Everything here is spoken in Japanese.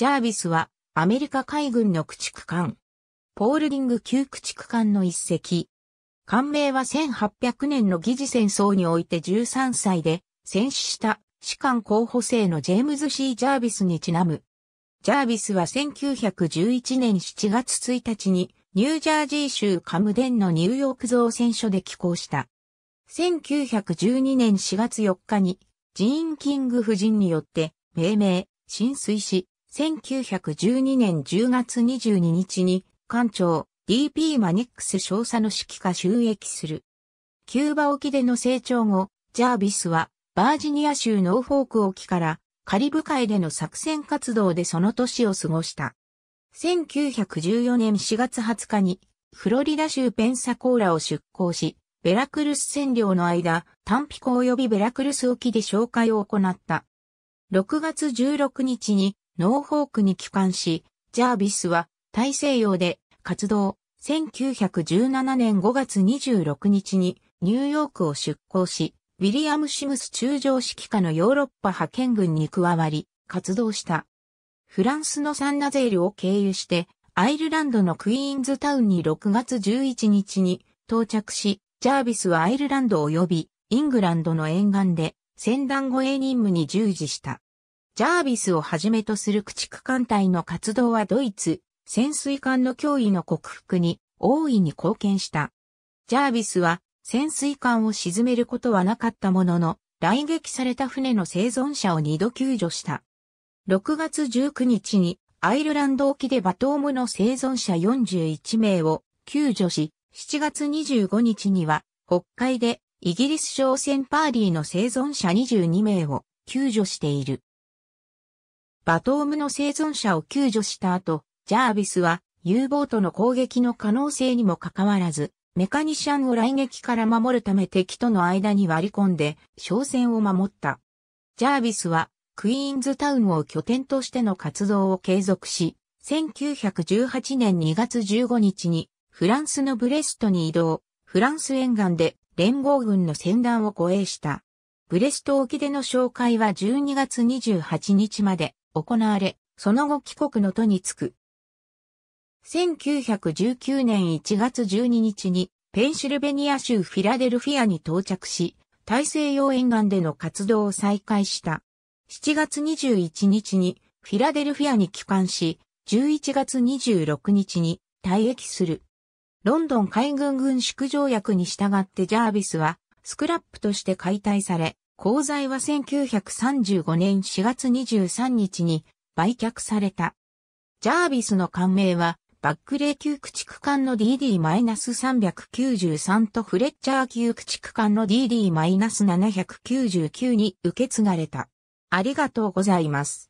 ジャービスはアメリカ海軍の駆逐艦、ポールディング級駆逐艦の一隻。艦名は1800年の疑似戦争において13歳で戦死した士官候補生のジェームズ・シー・ジャービスにちなむ。ジャービスは1911年7月1日にニュージャージー州カムデンのニューヨーク造船所で寄港した。1912年4月4日にジーン・キング夫人によって命名、浸水し、1912年10月22日に、艦長 D.P. マニックス少佐の指揮下収益する。キューバ沖での成長後、ジャービスはバージニア州ノーフォーク沖からカリブ海での作戦活動でその年を過ごした。1914年4月20日にフロリダ州ペンサコーラを出港し、ベラクルス占領の間、ンピコ及びベラクルス沖で紹介を行った。6月16日にノーフォークに帰還し、ジャービスは大西洋で活動、1917年5月26日にニューヨークを出港し、ウィリアム・シムス中将指揮下のヨーロッパ派遣軍に加わり、活動した。フランスのサンナゼールを経由して、アイルランドのクイーンズタウンに6月11日に到着し、ジャービスはアイルランド及びイングランドの沿岸で船団護衛任務に従事した。ジャービスをはじめとする駆逐艦隊の活動はドイツ、潜水艦の脅威の克服に大いに貢献した。ジャービスは潜水艦を沈めることはなかったものの、来撃された船の生存者を二度救助した。6月19日にアイルランド沖でバトームの生存者41名を救助し、7月25日には北海でイギリス商船パーリーの生存者22名を救助している。バトームの生存者を救助した後、ジャービスは U ボートの攻撃の可能性にもかかわらず、メカニシャンを来撃から守るため敵との間に割り込んで、商船を守った。ジャービスは、クイーンズタウンを拠点としての活動を継続し、1918年2月15日に、フランスのブレストに移動、フランス沿岸で連合軍の戦団を護衛した。ブレスト沖での紹介は12月28日まで、行われ、その後帰国の途につく。1919年1月12日にペンシルベニア州フィラデルフィアに到着し、大西洋沿岸での活動を再開した。7月21日にフィラデルフィアに帰還し、11月26日に退役する。ロンドン海軍軍縮条約に従ってジャービスはスクラップとして解体され、鋼材は1935年4月23日に売却された。ジャービスの艦名は、バックレー級駆逐艦の DD-393 とフレッチャー級駆逐艦の DD-799 に受け継がれた。ありがとうございます。